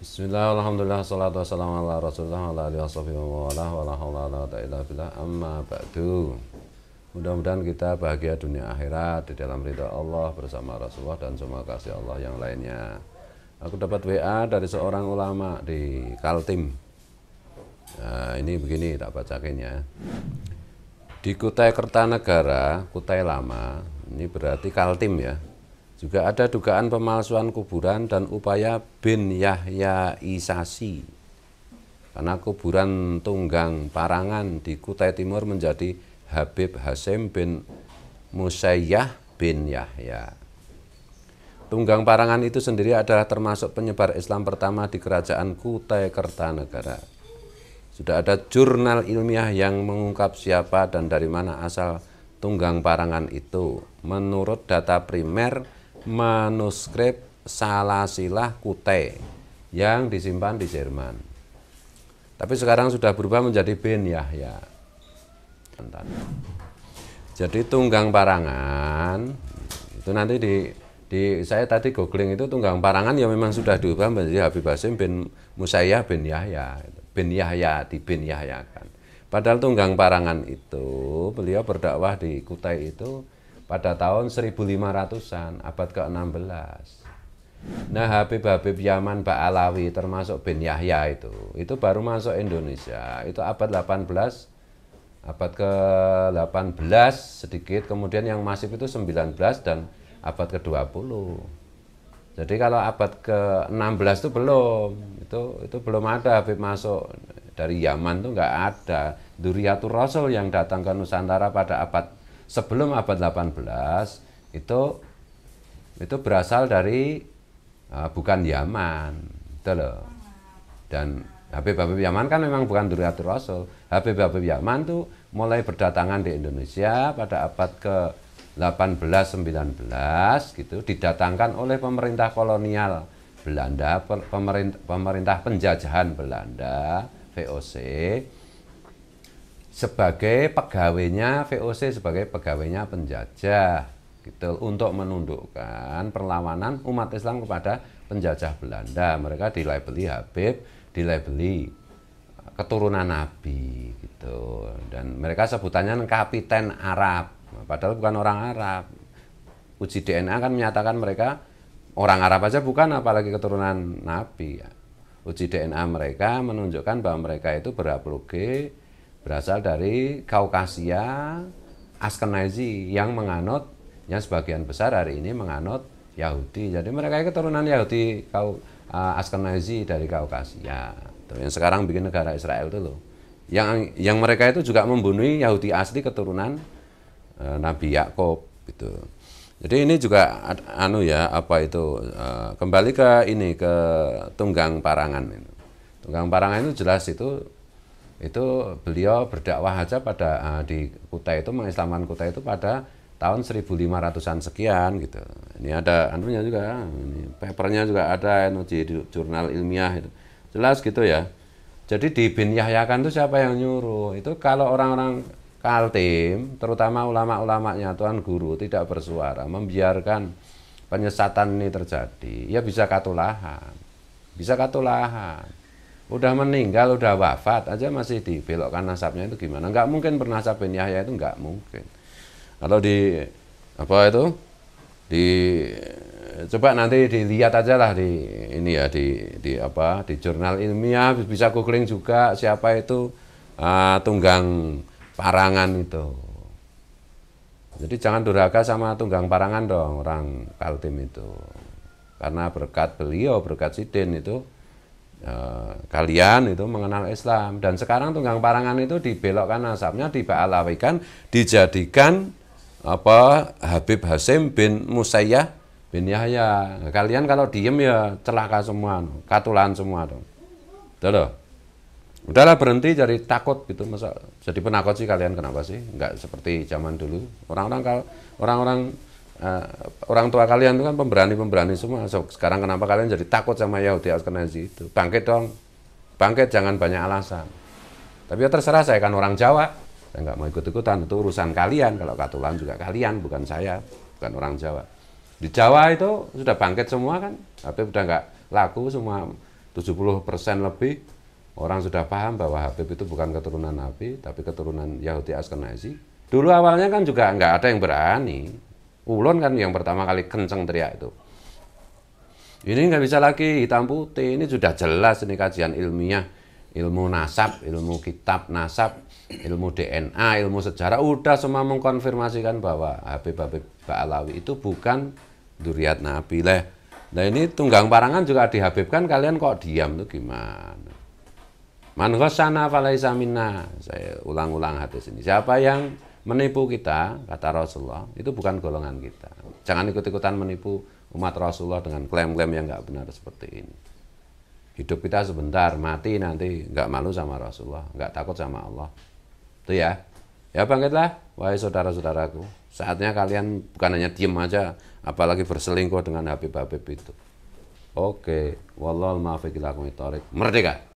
Bismillahirrahmanirrahim. salatu wassalamu ala rasulullah, ala alihi ta'ala bila amma ba'du Mudah-mudahan kita bahagia dunia akhirat di dalam ridha Allah bersama Rasulullah dan semua kasih Allah yang lainnya Aku dapat WA dari seorang ulama di Kaltim nah, Ini begini, tak bacakin ya Di Kutai Kertanegara, Kutai Lama, ini berarti Kaltim ya juga ada dugaan pemalsuan kuburan dan upaya bin Yahya Isasi Karena kuburan Tunggang Parangan di Kutai Timur menjadi Habib Hasim bin Musayyah bin Yahya. Tunggang Parangan itu sendiri adalah termasuk penyebar Islam pertama di kerajaan Kutai Kertanegara. Sudah ada jurnal ilmiah yang mengungkap siapa dan dari mana asal Tunggang Parangan itu. Menurut data primer, manuskrip Salasilah Kute yang disimpan di Jerman. Tapi sekarang sudah berubah menjadi Bin Yahya. Jadi tunggang parangan itu nanti di di saya tadi googling itu tunggang parangan yang memang sudah diubah menjadi Habib Basim bin Musayyah bin Yahya bin Yahya di bin Yahya kan. Padahal tunggang parangan itu beliau berdakwah di Kutai itu pada tahun 1500-an abad ke-16. Nah Habib Habib Yaman Alawi termasuk bin Yahya itu Itu baru masuk Indonesia Itu abad 18 Abad ke-18 sedikit Kemudian yang masif itu 19 dan abad ke-20 Jadi kalau abad ke-16 itu belum itu, itu belum ada Habib masuk Dari Yaman itu nggak ada Duriatur Rasul yang datang ke Nusantara pada abad sebelum abad 18 itu itu berasal dari uh, bukan Yaman itu loh dan Habib Habib Yaman kan memang bukan Duryatul Rasul Habib Habib Yaman tuh mulai berdatangan di Indonesia pada abad ke 1819 gitu didatangkan oleh pemerintah kolonial Belanda pemerintah pemerintah penjajahan Belanda VOC sebagai pegawainya VOC sebagai pegawainya penjajah gitu untuk menundukkan perlawanan umat Islam kepada penjajah Belanda mereka dilabeli Habib dilabeli eh, keturunan Nabi gitu dan mereka sebutannya kapiten Arab padahal bukan orang Arab uji DNA kan menyatakan mereka orang Arab aja bukan apalagi keturunan Nabi uji DNA mereka menunjukkan bahwa mereka itu berapologi berasal dari Kaukasia Askenazi yang menganut yang sebagian besar hari ini menganut Yahudi. Jadi mereka keturunan Yahudi kau uh, Askenazi dari Kaukasia. Tuh, yang sekarang bikin negara Israel itu loh. Yang yang mereka itu juga membunuh Yahudi asli keturunan uh, Nabi Yakob, gitu. Jadi ini juga anu ya apa itu uh, kembali ke ini ke tunggang parangan itu. Tunggang parangan itu jelas itu itu beliau berdakwah aja pada uh, di kota itu mengislamkan kota itu pada tahun 1500-an sekian gitu. Ini ada anunya juga, ini papernya juga ada anu, di jurnal ilmiah itu. Jelas gitu ya. Jadi di bin Yahyakan itu siapa yang nyuruh? Itu kalau orang-orang Kaltim, terutama ulama-ulamanya Tuhan Guru tidak bersuara, membiarkan penyesatan ini terjadi, ya bisa katulahan. Bisa katulahan udah meninggal, udah wafat aja masih dibelokkan nasabnya itu gimana? Enggak mungkin bernasab bin Yahya itu enggak mungkin. Kalau di apa itu? Di coba nanti dilihat aja lah di ini ya di di apa di jurnal ilmiah bisa googling juga siapa itu uh, tunggang parangan itu. Jadi jangan durhaka sama tunggang parangan dong orang Kaltim itu. Karena berkat beliau, berkat Sidin itu Eh, kalian itu mengenal Islam dan sekarang tunggang parangan itu dibelokkan nasabnya dibalawikan dijadikan apa Habib Hasim bin Musayyah bin Yahya nah, kalian kalau diem ya celaka semua katulan semua dong udah udahlah berhenti jadi takut gitu masa jadi penakut sih kalian kenapa sih nggak seperti zaman dulu orang-orang kalau orang-orang uh, orang tua kalian itu kan pemberani-pemberani semua. So, sekarang kenapa kalian jadi takut sama Yahudi Askenazi itu? Bangkit dong. Bangkit jangan banyak alasan. Tapi ya terserah saya kan orang Jawa. Saya nggak mau ikut-ikutan. Itu urusan kalian. Kalau katulan juga kalian, bukan saya. Bukan orang Jawa. Di Jawa itu sudah bangkit semua kan. Tapi sudah nggak laku semua 70% lebih orang sudah paham bahwa Habib itu bukan keturunan Nabi, tapi keturunan Yahudi Askenazi. Dulu awalnya kan juga nggak ada yang berani. Ulon kan yang pertama kali kenceng teriak itu. Ini nggak bisa lagi hitam putih, ini sudah jelas ini kajian ilmiah, ilmu nasab, ilmu kitab nasab, ilmu DNA, ilmu sejarah, udah semua mengkonfirmasikan bahwa Habib Habib Ba'alawi itu bukan duriat Nabi lah. Nah ini tunggang parangan juga dihabibkan, kalian kok diam tuh gimana? Man ghasana falaisa minna. Saya ulang-ulang hadis ini. Siapa yang menipu kita, kata Rasulullah, itu bukan golongan kita. Jangan ikut-ikutan menipu umat Rasulullah dengan klaim-klaim yang nggak benar seperti ini. Hidup kita sebentar, mati nanti nggak malu sama Rasulullah, nggak takut sama Allah. Itu ya. Ya bangkitlah, wahai saudara-saudaraku. Saatnya kalian bukan hanya diem aja, apalagi berselingkuh dengan Habib-Habib itu. Oke, wallahul maafiq Merdeka!